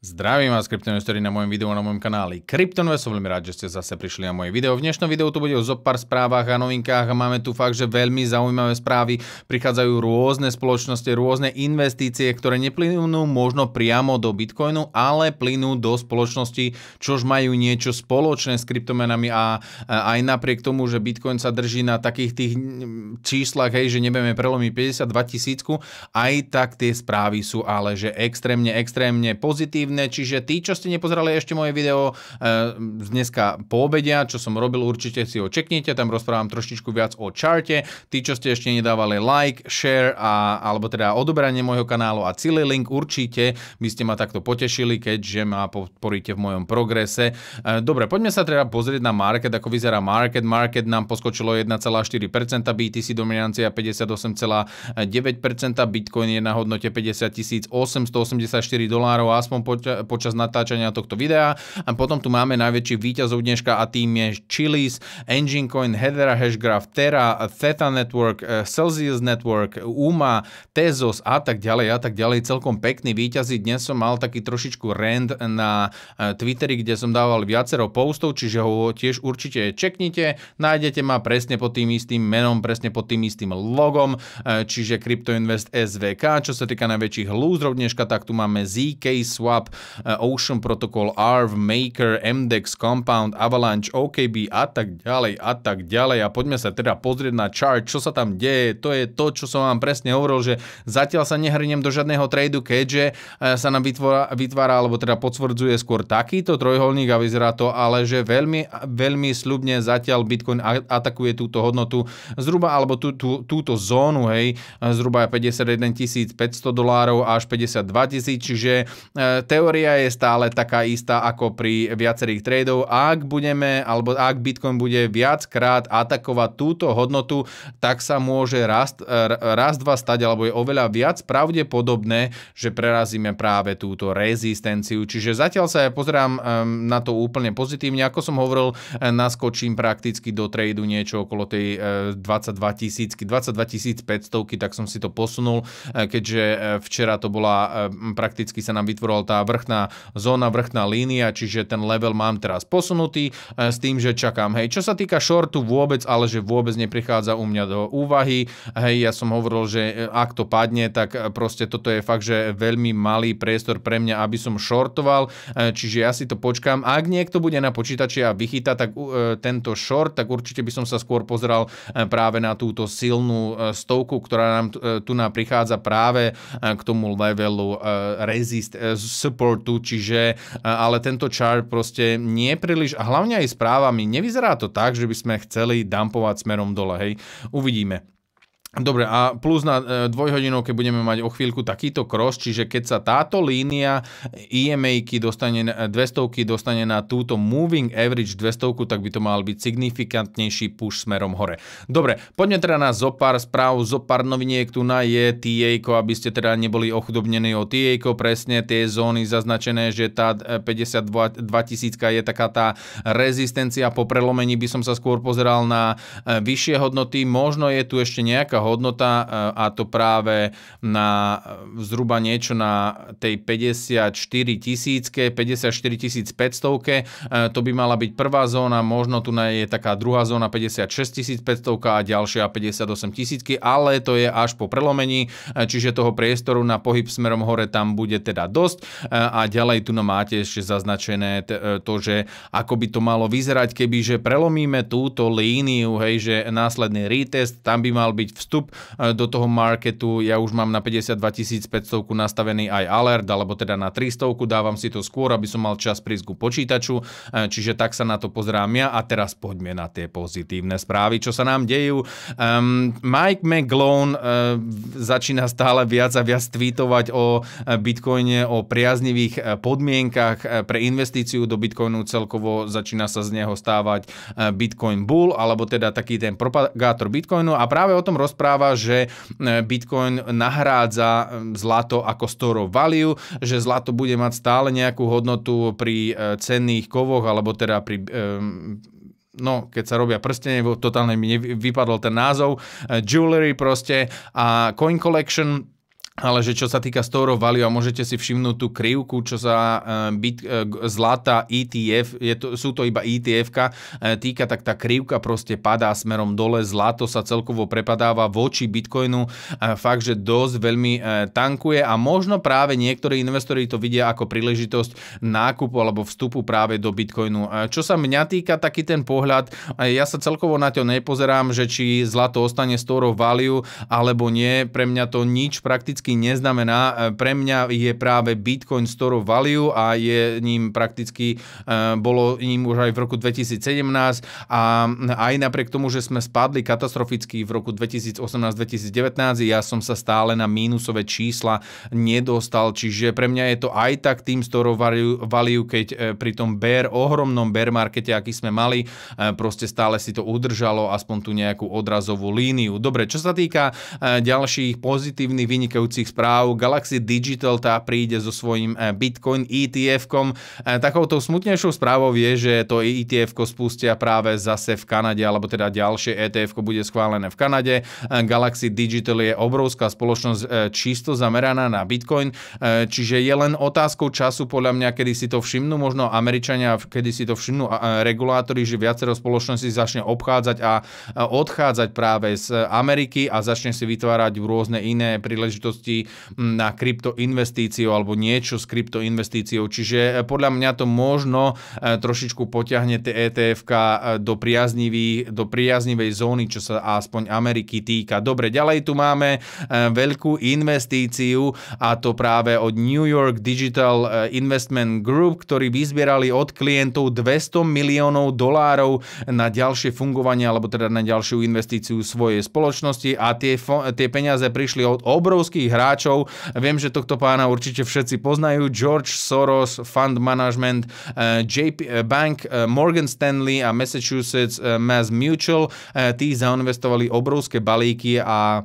Zdravím vás, kryptoinvestori na mojom videu na mojom kanáli Kryptonvest. Som veľmi rád, že ste zase prišli na moje video. V dnešnom videu tu bude o zopár správach a novinkách a máme tu fakt, že veľmi zaujímavé správy. Prichádzajú rôzne spoločnosti, rôzne investície, ktoré neplynú možno priamo do Bitcoinu, ale plynú do spoločnosti, čož majú niečo spoločné s kryptomenami a aj napriek tomu, že Bitcoin sa drží na takých tých mm, číslach, hej, že nebeme prelomiť 52 tisícku, aj tak tie správy sú ale že extrémne, extrémne pozitívne aktívne, čiže tí, čo ste nepozerali ešte moje video eh, z dneska po obedia, čo som robil, určite si ho čeknite, tam rozprávam trošičku viac o čarte. Tí, čo ste ešte nedávali like, share a, alebo teda odoberanie môjho kanálu a celý link, určite by ste ma takto potešili, keďže ma podporíte v mojom progrese. Eh, dobre, poďme sa teda pozrieť na market, ako vyzerá market. Market nám poskočilo 1,4%, BTC dominancia 58,9%, Bitcoin je na hodnote 50 884 dolárov, aspoň po, poča- počas natáčania tohto videa. A potom tu máme najväčší výťazov dneška a tým je Chili's, Engine Coin, Hedera Hashgraph, Terra, Theta Network, eh, Celsius Network, UMA, Tezos a tak ďalej a tak ďalej. Celkom pekný výťazí. Dnes som mal taký trošičku rend na eh, Twitteri, kde som dával viacero postov, čiže ho tiež určite čeknite. Nájdete ma presne pod tým istým menom, presne pod tým istým logom, eh, čiže Invest SVK. Čo sa týka najväčších lúzrov dneška, tak tu máme ZK Swap, Eh, Ocean Protocol, ARV, Maker, MDEX, Compound, Avalanche, OKB a tak ďalej a tak ďalej. A poďme sa teda pozrieť na chart, čo sa tam deje. To je to, čo som vám presne hovoril, že zatiaľ sa nehrniem do žiadneho tradu, keďže eh, sa nám vytvára, vytvára alebo teda potvrdzuje skôr takýto trojholník a vyzerá to, ale že veľmi, veľmi slubne zatiaľ Bitcoin atakuje túto hodnotu zhruba alebo tú, tú, túto zónu, hej, eh, zhruba 51 500 dolárov až 52 tisíc, čiže e, teória je stále taká istá ako pri viacerých tradeov. Ak budeme, alebo ak Bitcoin bude viackrát atakovať túto hodnotu, tak sa môže raz, e, raz dva stať, alebo je oveľa viac pravdepodobné, že prerazíme práve túto rezistenciu. Čiže zatiaľ sa ja pozerám e, na to úplne pozitívne. Ako som hovoril, e, naskočím prakticky do tradu niečo okolo tej 22 tisícky, 22 500, tak som si to posunul, keďže včera to bola, prakticky sa nám vytvorila tá vrchná zóna, vrchná línia, čiže ten level mám teraz posunutý e, s tým, že čakám. Hej, čo sa týka shortu vôbec, ale že vôbec neprichádza u mňa do úvahy. Hej, ja som hovoril, že e, ak to padne, tak e, proste toto je fakt, že veľmi malý priestor pre mňa, aby som shortoval, čiže ja si to počkám. Ak niekto bude na počítači a vychyta tak tento short, tak určite by som sa skôr pozeral práve na túto silnú stovku, ktorá nám tu nám prichádza práve k tomu levelu resist, SP supportu, čiže e, ale tento chart proste nie príliš a hlavne aj správami. Nevyzerá to tak, že by sme chceli dumpovať smerom dole, hej. Uvidíme. Dobre, a plus na e, dvojhodinovke budeme mať o chvíľku takýto cross, čiže keď sa táto línia EMA-ky dostane, 200 dostane na túto moving average 200, tak by to mal byť signifikantnejší push smerom hore. Dobre, poďme teda na pár správ, pár noviniek, tu na je TA, aby ste teda neboli ochudobnení o TA, presne tie zóny zaznačené, že tá 52 e, tisícka je taká tá rezistencia, po prelomení by som sa skôr pozeral na e, vyššie hodnoty, možno je tu ešte nejaká hodnota eh, a to práve na eh, zhruba niečo na tej 54 tisícke, 54 tisíc 500 to by mala byť prvá zóna, možno tu je taká druhá zóna 56 500 a ďalšia 58 tisícky, ale to je až po prelomení, eh, čiže toho priestoru na pohyb smerom hore tam bude teda dosť a ďalej tu no máte ešte zaznačené to, že ako by to malo vyzerať, keby že prelomíme túto líniu, hej, že následný retest, tam by mal byť vstup e, do toho marketu. Ja už mám na 52 500 nastavený aj alert, alebo teda na 300, dávam si to skôr, aby som mal čas prísť ku počítaču, e, čiže tak sa na to pozrám ja a teraz poďme na tie pozitívne správy, čo sa nám dejú. Um, Mike McGlone e, začína stále viac a viac tweetovať o bitcoine, o priaznivých podmienkach pre investíciu do bitcoinu celkovo začína sa z neho stávať bitcoin bull, alebo teda taký ten propagátor bitcoinu a práve o tom rozpráva rozpráva, že e, Bitcoin nahrádza e, zlato ako store value, že zlato bude mať stále nejakú hodnotu pri e, cenných kovoch alebo teda pri no, keď sa robia prstenie, totálne mi vypadol ten názov, jewelry proste a coin collection, ale že čo sa týka store value a môžete si všimnúť tú krivku, čo sa e, bit, e, zlata ETF, je to, sú to iba etf e, týka, tak tá krivka proste padá smerom dole, zlato sa celkovo prepadáva voči Bitcoinu, fakt, že dosť veľmi tankuje a možno práve niektorí investori to vidia ako príležitosť nákupu alebo vstupu práve do Bitcoinu. Čo sa mňa týka, taký ten pohľad, ja sa celkovo na to nepozerám, že či zlato ostane store value alebo nie, pre mňa to nič prakticky prakticky neznamená. E, pre mňa je práve Bitcoin store of value a je ním prakticky, e, bolo ním už aj v roku 2017 a aj napriek tomu, že sme spadli katastroficky v roku 2018-2019, ja som sa stále na mínusové čísla nedostal, čiže pre mňa je to aj tak tým store of value, keď e, pri tom bear, ohromnom bear markete, aký sme mali, proste stále si to udržalo aspoň tú nejakú odrazovú líniu. Dobre, čo sa týka ďalších pozitívnych vynikajúcich budúcich správ. Galaxy Digital tá príde so svojím eh, Bitcoin ETF-kom. Eh, takouto smutnejšou správou je, že to etf spustia práve zase v Kanade, alebo teda ďalšie etf bude schválené v Kanade. Eh, Galaxy Digital je obrovská spoločnosť čisto zameraná na Bitcoin, čiže je len otázkou času, podľa mňa, kedy si to všimnú možno Američania, kedy si to všimnú regulátori, že viacero spoločností začne obchádzať a odchádzať práve z Ameriky a začne si vytvárať rôzne iné príležitosti príležitosti mm, na kryptoinvestíciu alebo niečo s kryptoinvestíciou. Čiže e, podľa mňa to možno e, trošičku potiahne tie etf e, do, do priaznivej zóny, čo sa aspoň Ameriky týka. Dobre, ďalej tu máme veľkú investíciu a to práve od New York Digital Investment Group, ktorí vyzbierali od klientov 200 miliónov dolárov na ďalšie fungovanie alebo teda na ďalšiu investíciu svojej spoločnosti a tie, tie peniaze prišli od obrovských dôležitých hráčov. Viem, že tohto pána určite všetci poznajú. George Soros, Fund Management, eh, JP eh, Bank, eh, Morgan Stanley a Massachusetts Mass Mutual. Tí zainvestovali obrovské balíky a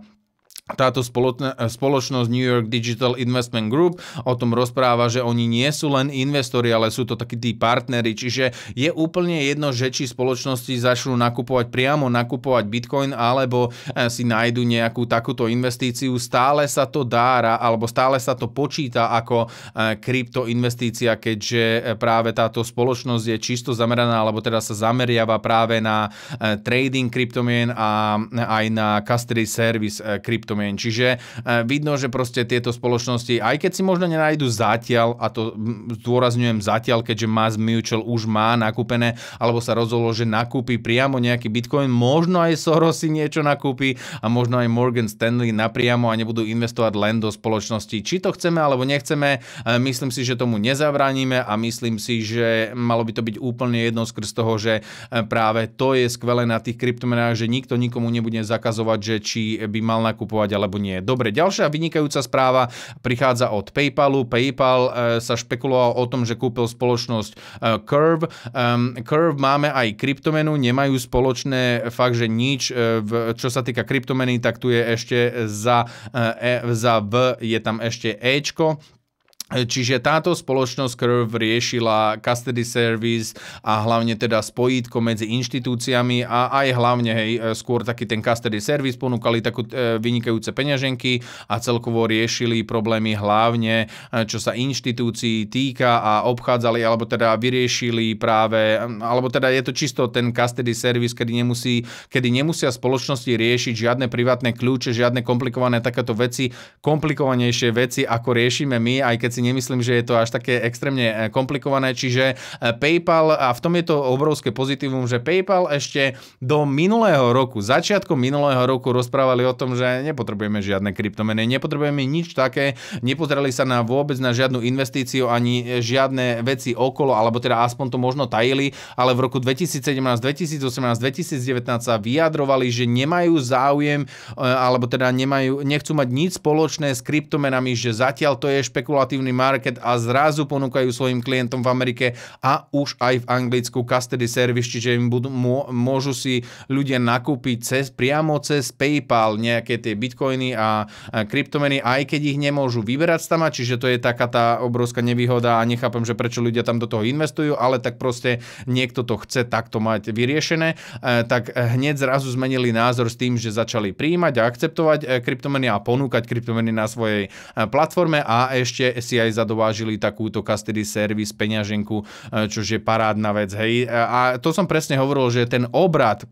táto spoločnosť New York Digital Investment Group o tom rozpráva, že oni nie sú len investori, ale sú to takí tí partneri, čiže je úplne jedno, že či spoločnosti začnú nakupovať priamo, nakupovať bitcoin, alebo eh, si nájdu nejakú takúto investíciu. Stále sa to dára, alebo stále sa to počíta ako eh, kryptoinvestícia, keďže eh, práve táto spoločnosť je čisto zameraná, alebo teda sa zameriava práve na trading kryptomien a aj na custody service kryptomien mien. Čiže e, vidno, že proste tieto spoločnosti, aj keď si možno nenájdu zatiaľ, a to zdôrazňujem zatiaľ, keďže Mass Mutual už má nakúpené, alebo sa rozhodlo, že nakúpi priamo nejaký bitcoin, možno aj Soros si niečo nakúpi a možno aj Morgan Stanley napriamo a nebudú investovať len do spoločnosti. Či to chceme alebo nechceme, e, myslím si, že tomu nezabránime a myslím si, že malo by to byť úplne jedno skrz toho, že e, práve to je skvelé na tých kryptomenách, že nikto nikomu nebude zakazovať, že či by mal nakupovať dávať alebo nie. Dobre, ďalšia vynikajúca správa prichádza od PayPalu. PayPal e, sa špekuloval o tom, že kúpil spoločnosť e, Curve. Curve máme aj kryptomenu, nemajú spoločné fakt, že nič. E, čo sa týka kryptomeny, tak tu je ešte za, za V je tam ešte Ečko. Čiže táto spoločnosť Curve riešila custody service a hlavne teda spojítko medzi inštitúciami a aj hlavne hej, e, skôr taký ten custody service ponúkali takú e, vynikajúce peňaženky a celkovo riešili problémy hlavne e, čo sa inštitúcií týka a obchádzali alebo teda vyriešili práve mm, alebo teda je to čisto ten custody service, kedy, nemusí, kedy nemusia spoločnosti riešiť žiadne privátne kľúče, žiadne komplikované takéto veci, komplikovanejšie veci ako riešime my, aj keď si nemyslím, že je to až také extrémne eh, komplikované, čiže eh, PayPal, a v tom je to obrovské pozitívum, že PayPal ešte do minulého roku, začiatkom minulého roku rozprávali o tom, že nepotrebujeme žiadne kryptomeny, nepotrebujeme nič také, nepozerali sa na vôbec na žiadnu investíciu ani eh, žiadne veci okolo, alebo teda aspoň to možno tajili, ale v roku 2017, 2018, 2019 sa vyjadrovali, že nemajú záujem, alebo teda nemajú, nechcú mať nič spoločné s kryptomenami, že zatiaľ to je špekulatívne významný market a zrazu ponúkajú svojim klientom v Amerike a už aj v Anglicku custody service, čiže im budú, môžu si ľudia nakúpiť cez, priamo cez PayPal nejaké tie bitcoiny a kryptomeny, aj keď ich nemôžu vyberať tam, čiže to je taká tá obrovská nevýhoda a nechápem, že prečo ľudia tam do toho investujú, ale tak proste niekto to chce takto mať vyriešené, e, tak hneď zrazu zmenili názor s tým, že začali príjmať a akceptovať e, kryptomeny a ponúkať kryptomeny na svojej e, platforme a ešte si si aj zadovážili takúto custody service, peňaženku, eh, čo je parádna vec. Hej. A to som presne hovoril, že ten obrad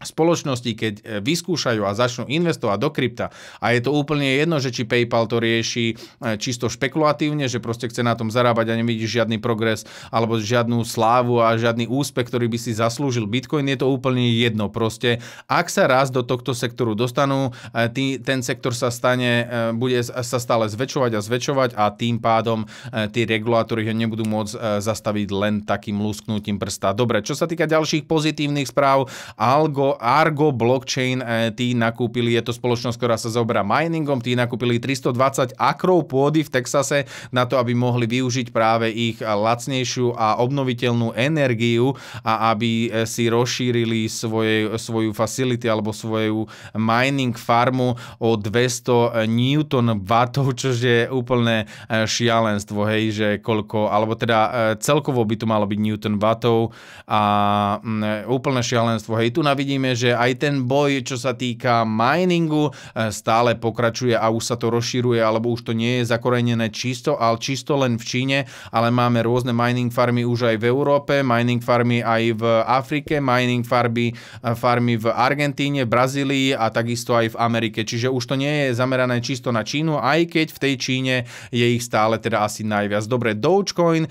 spoločnosti, keď e, vyskúšajú a začnú investovať do krypta a je to úplne jedno, že či PayPal to rieši e, čisto špekulatívne, že proste chce na tom zarábať a nevidí žiadny progres alebo žiadnu slávu a žiadny úspech, ktorý by si zaslúžil Bitcoin, je to úplne jedno. Proste, ak sa raz do tohto sektoru dostanú, e, tý, ten sektor sa stane, bude sa stále zväčšovať a zväčšovať a tým pádom tí regulátory ho nebudú môcť zastaviť len takým lusknutím prsta. Dobre, čo sa týka ďalších pozitívnych správ, Algo Argo, Blockchain e, tí nakúpili, je to spoločnosť, ktorá sa zaoberá miningom, tí nakúpili 320 akrov pôdy v Texase na to, aby mohli využiť práve ich lacnejšiu a obnoviteľnú energiu a aby e, si rozšírili svoje, svoju facility alebo svoju mining farmu o 200 Newton vatov, čo je úplné e, šialenstvo, hej, že koľko, alebo teda celkovo by to malo byť Newton vatov a mm, úplné šialenstvo, hej, tu navidím vidíme, že aj ten boj, čo sa týka miningu, e, stále pokračuje a už sa to rozširuje, alebo už to nie je zakorenené čisto, ale čisto len v Číne, ale máme rôzne mining farmy už aj v Európe, mining farmy aj v Afrike, mining farmy, e, farmy v Argentíne, Brazílii a takisto aj v Amerike. Čiže už to nie je zamerané čisto na Čínu, aj keď v tej Číne je ich stále teda asi najviac. Dobre, Dogecoin e,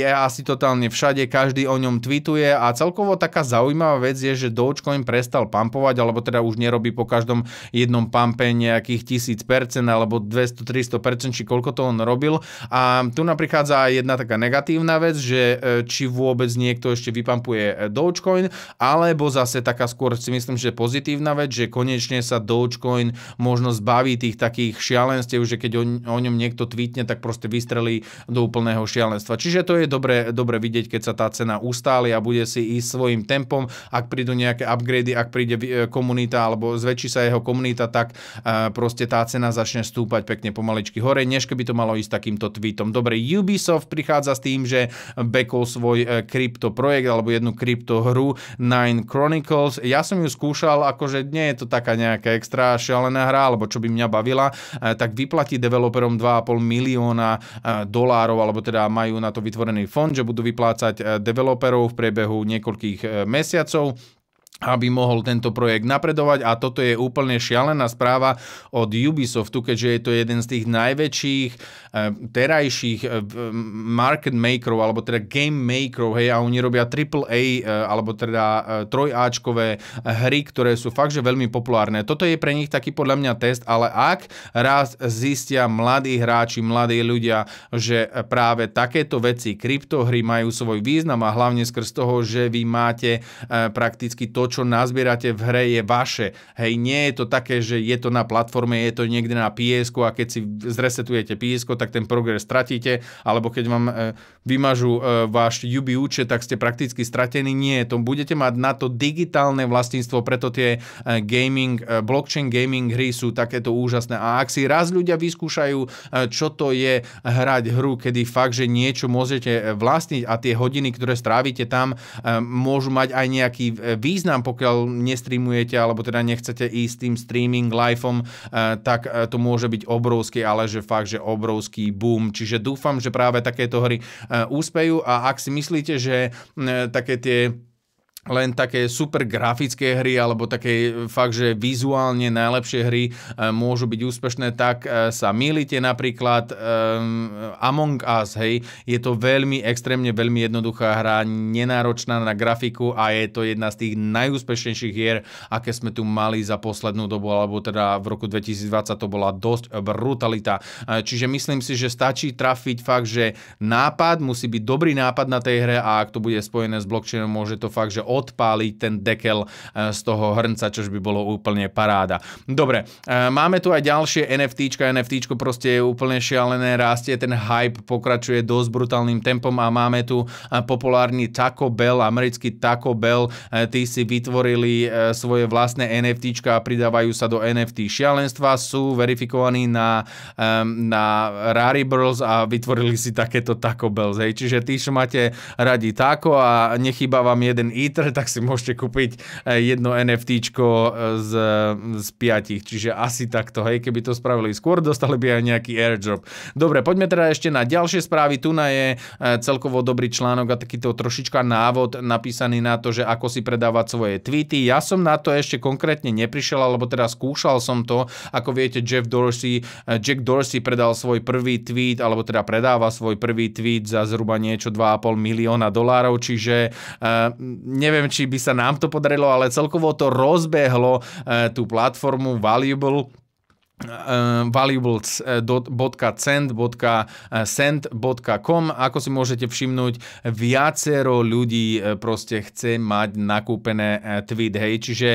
je asi totálne všade, každý o ňom tweetuje a celkovo taká zaujímavá vec je, že Dogecoin prestal pumpovať, alebo teda už nerobí po každom jednom pampe nejakých 1000% alebo 200-300%, či koľko to on robil. A tu naprichádza aj jedna taká negatívna vec, že e, či vôbec niekto ešte vypampuje e, Dogecoin, alebo zase taká skôr si myslím, že pozitívna vec, že konečne sa Dogecoin možno zbaví tých takých šialenstiev, že keď o, o ňom niekto tweetne, tak proste vystrelí do úplného šialenstva. Čiže to je dobre, dobre vidieť, keď sa tá cena ustáli a bude si ísť svojim tempom, ak prídu nejaké upgrade triedy, ak príde e, komunita alebo zväčší sa jeho komunita, tak e, proste tá cena začne stúpať pekne pomaličky hore, než keby to malo ísť takýmto tweetom. Dobre, Ubisoft prichádza s tým, že bekol svoj e, projekt alebo jednu hru Nine Chronicles. Ja som ju skúšal, akože nie je to taká nejaká extra šialená hra, alebo čo by mňa bavila, tak vyplatí developerom 2,5 milióna dolárov, alebo teda majú na to vytvorený fond, že budú vyplácať developerov v priebehu niekoľkých mesiacov aby mohol tento projekt napredovať a toto je úplne šialená správa od Ubisoftu, keďže je to jeden z tých najväčších eh, terajších eh, market makerov, alebo teda game makerov, hej, a oni robia AAA, eh, alebo teda trojáčkové hry, ktoré sú fakt, že veľmi populárne. Toto je pre nich taký podľa mňa test, ale ak raz zistia mladí hráči, mladí ľudia, že práve takéto veci, kryptohry majú svoj význam a hlavne skrz toho, že vy máte prakticky to, čo nazbierate v hre je vaše. Hej, nie je to také, že je to na platforme, je to niekde na piesku a keď si zresetujete piesko, tak ten progres stratíte, alebo keď vám e, vymažu e, váš UBI účet, tak ste prakticky stratení. Nie, to budete mať na to digitálne vlastníctvo, preto tie e, gaming, e, blockchain gaming hry sú takéto úžasné. A ak si raz ľudia vyskúšajú, e, čo to je hrať hru, kedy fakt, že niečo môžete e, vlastniť a tie hodiny, ktoré strávite tam, e, môžu mať aj nejaký e, význam tam, pokiaľ nestreamujete alebo teda nechcete ísť tým streaming liveom, eh, tak eh, to môže byť obrovský, ale že fakt, že obrovský boom. Čiže dúfam, že práve takéto hry eh, úspejú a ak si myslíte, že také tie len také super grafické hry alebo také e, fakt, že vizuálne najlepšie hry e, môžu byť úspešné, tak e, sa milíte napríklad um, Among Us, hej, je to veľmi extrémne veľmi jednoduchá hra, nenáročná na grafiku a je to jedna z tých najúspešnejších hier, aké sme tu mali za poslednú dobu, alebo teda v roku 2020 to bola dosť brutalita. Čiže myslím si, že stačí trafiť fakt, že nápad musí byť dobrý nápad na tej hre a ak to bude spojené s blockchainom, môže to fakt, že odpáliť ten dekel e, z toho hrnca, čož by bolo úplne paráda. Dobre, e, máme tu aj ďalšie NFTčka. NFTčko proste je úplne šialené, rastie, ten hype pokračuje dosť brutálnym tempom a máme tu e, populárny Taco Bell, americký Taco Bell. Tí si vytvorili svoje vlastné NFTčka a pridávajú sa do NFT šialenstva. Sú verifikovaní na, na Rary a vytvorili si takéto Taco Bells. Hej. Čiže tí, čo máte radi taco a nechýba vám jeden it. Twitter, tak si môžete kúpiť eh, jedno NFT eh, z, z piatich. Čiže asi takto, hej, keby to spravili skôr, dostali by aj nejaký airdrop. Dobre, poďme teda ešte na ďalšie správy. Tu na je eh, celkovo dobrý článok a takýto trošička návod napísaný na to, že ako si predávať svoje tweety. Ja som na to ešte konkrétne neprišiel, alebo teda skúšal som to. Ako viete, Jeff Dorsey, Jack Dorsey predal svoj prvý tweet, alebo teda predáva svoj prvý tweet za zhruba niečo 2,5 milióna dolárov, čiže ne neviem, či by sa nám to podarilo, ale celkovo to rozbehlo eh, tú platformu Valuable Ehm, valuables.cent.send.com. Eh, eh, Ako si môžete všimnúť, viacero ľudí eh, proste chce mať nakúpené tweet, hej. Čiže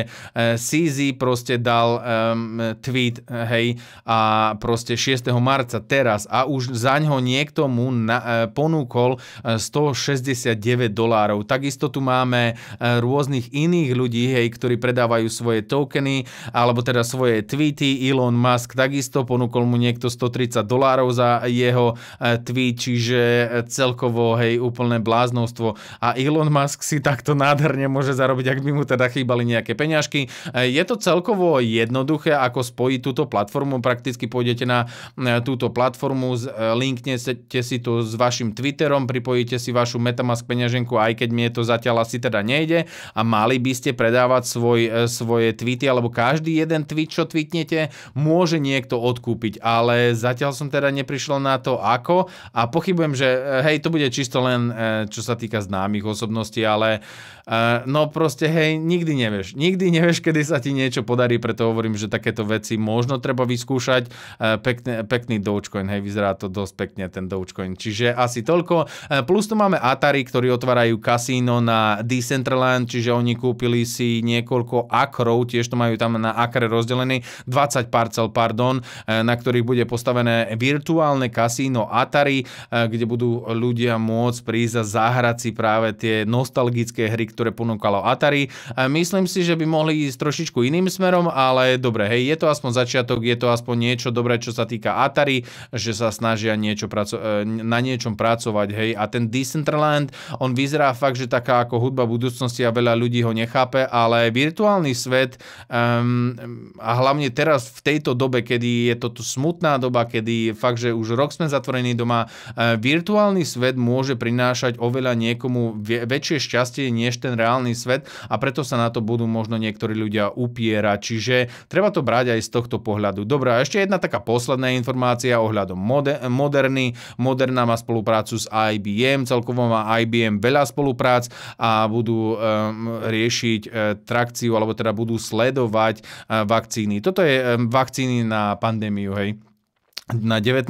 CZ proste dal um, tweet, hej, a proste 6. marca teraz a už zaňho niekto mu na, ponúkol 169 dolárov. Takisto tu máme rôznych iných ľudí, hej, ktorí predávajú svoje tokeny, alebo teda svoje tweety. Elon Musk Musk takisto, ponúkol mu niekto 130 dolárov za jeho e, tweet, čiže e, celkovo hej, úplné bláznostvo. A Elon Musk si takto nádherne môže zarobiť, ak by mu teda chýbali nejaké peňažky. E, je to celkovo jednoduché, ako spojiť túto platformu, prakticky pôjdete na túto platformu, linknete si to s vašim Twitterom, pripojíte si vašu Metamask peňaženku, aj keď mi je to zatiaľ asi teda nejde a mali by ste predávať svoj, svoje tweety, alebo každý jeden tweet, čo tweetnete, môže môže niekto odkúpiť, ale zatiaľ som teda neprišiel na to ako a pochybujem, že e, hej, to bude čisto len e, čo sa týka známych osobností, ale e, no proste hej, nikdy nevieš. Nikdy nevieš, kedy sa ti niečo podarí, preto hovorím, že takéto veci možno treba vyskúšať. Pekne, pekný Dogecoin, hej, vyzerá to dosť pekne ten Dogecoin. Čiže asi toľko. Plus tu máme Atari, ktorí otvárajú kasíno na Decentraland, čiže oni kúpili si niekoľko akrov, tiež to majú tam na akre rozdelený, 20 parcel pardon, e, na ktorých bude postavené virtuálne kasíno Atari, e, kde budú ľudia môcť prísť a zahrať si práve tie nostalgické hry, ktoré ponúkalo Atari. E, myslím si, že by mohli ísť trošičku iným smerom, ale dobre, hej, je to aspoň začiatok, je to aspoň niečo dobré, čo sa týka Atari, že sa snažia niečo praco- na niečom pracovať, hej, a ten Decentraland, on vyzerá fakt, že taká ako hudba budúcnosti a veľa ľudí ho nechápe, ale virtuálny svet um, a hlavne teraz v tejto dobe dobe, kedy je toto smutná doba, kedy fakt, že už rok sme zatvorení doma, e, virtuálny svet môže prinášať oveľa niekomu väčšie šťastie než ten reálny svet a preto sa na to budú možno niektorí ľudia upierať. Čiže treba to brať aj z tohto pohľadu. Dobre, a ešte jedna taká posledná informácia ohľadom mode- moderny. Moderna má spoluprácu s IBM, celkovo má IBM veľa spoluprác a budú um, riešiť um, trakciu, alebo teda budú sledovať um, vakcíny. Toto je um, vakcína vakcíny na pandémiu, hej na 19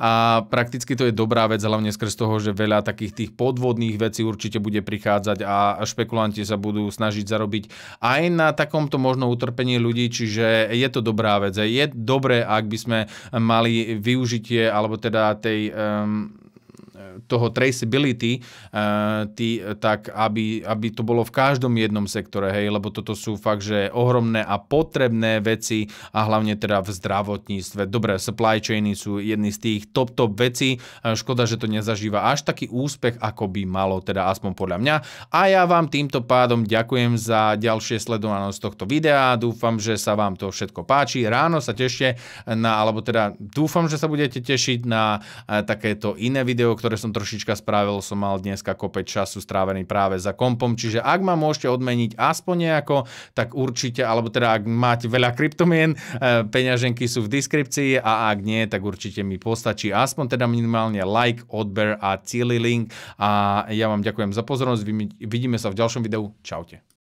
a prakticky to je dobrá vec, hlavne skrz toho, že veľa takých tých podvodných vecí určite bude prichádzať a špekulanti sa budú snažiť zarobiť aj na takomto možno utrpení ľudí, čiže je to dobrá vec. Je dobré, ak by sme mali využitie alebo teda tej... Um, toho traceability, eh, tý, tak aby, aby to bolo v každom jednom sektore, hej, lebo toto sú fakt, že ohromné a potrebné veci a hlavne teda v zdravotníctve. Dobre, supply chainy sú jedny z tých top top veci. Eh, škoda, že to nezažíva až taký úspech, ako by malo, teda aspoň podľa mňa. A ja vám týmto pádom ďakujem za ďalšie sledovanosť tohto videa, dúfam, že sa vám to všetko páči. Ráno sa tešte na, alebo teda dúfam, že sa budete tešiť na eh, takéto iné video, ktoré ktoré som trošička spravil, som mal dneska kopeť času strávený práve za kompom, čiže ak ma môžete odmeniť aspoň nejako, tak určite, alebo teda ak máte veľa kryptomien, eh, peňaženky sú v deskripcii a ak nie, tak určite mi postačí aspoň teda minimálne like, odber a celý link a ja vám ďakujem za pozornosť, vidíme sa v ďalšom videu, čaute.